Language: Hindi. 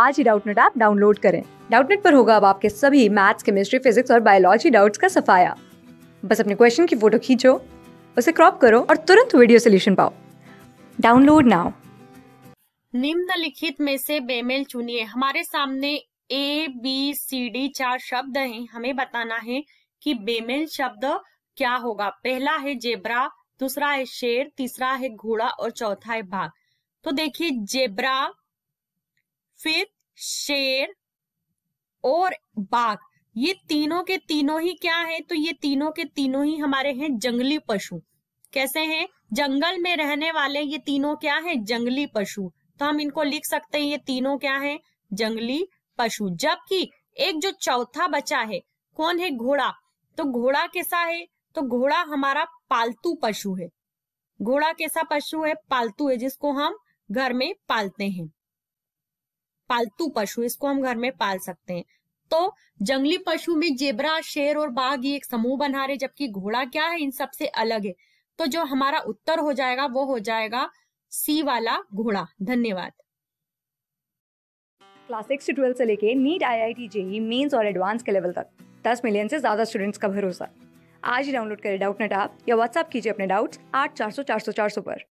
आज ही डाउटनेट ऐप डाउनलोड करें डाउटनेट पर होगा अब आपके सभी मैथ्स केमिस्ट्री फिजिक्स और बायोलॉजी डाउट्स का सफाया बस अपने क्वेश्चन की फोटो खींचो उसे क्रॉप करो और तुरंत वीडियो सोल्यूशन पाओ डाउनलोड नाउ निम्नलिखित में से बेमेल चुनिए हमारे सामने ए बी सी डी चार शब्द हैं हमें बताना है कि बेमेल शब्द क्या होगा पहला है जेब्रा दूसरा है शेर तीसरा है घोड़ा और चौथा है बाघ तो देखिए जेब्रा फिर शेर और बाघ ये तीनों के तीनों ही क्या है तो ये तीनों के तीनों ही हमारे हैं जंगली पशु कैसे हैं जंगल में रहने वाले ये तीनों क्या हैं जंगली पशु तो हम इनको लिख सकते हैं ये तीनों क्या हैं जंगली पशु जबकि एक जो चौथा बचा है कौन है घोड़ा तो घोड़ा कैसा है तो घोड़ा हमारा पालतू पशु है घोड़ा कैसा पशु है पालतू है जिसको हम घर में पालते हैं पालतू पशु इसको हम घर में पाल सकते हैं तो जंगली पशु में जेबरा शेर और बाघ ये एक समूह बना रहे जबकि घोड़ा क्या है इन सबसे अलग है तो जो हमारा उत्तर हो जाएगा वो हो जाएगा सी वाला घोड़ा धन्यवाद क्लास सिक्स से ट्वेल्थ से लेके NEET I I T JEE mains और एडवांस के लेवल तक दस मिलियन से ज्यादा स्टूडेंट्स का भरोसा आज ही डाउनलोड करें डाउट नेट आप या व्हाट्सअप कीजिए अपने डाउट्स आठ चार सौ चार सौ चार सौ पर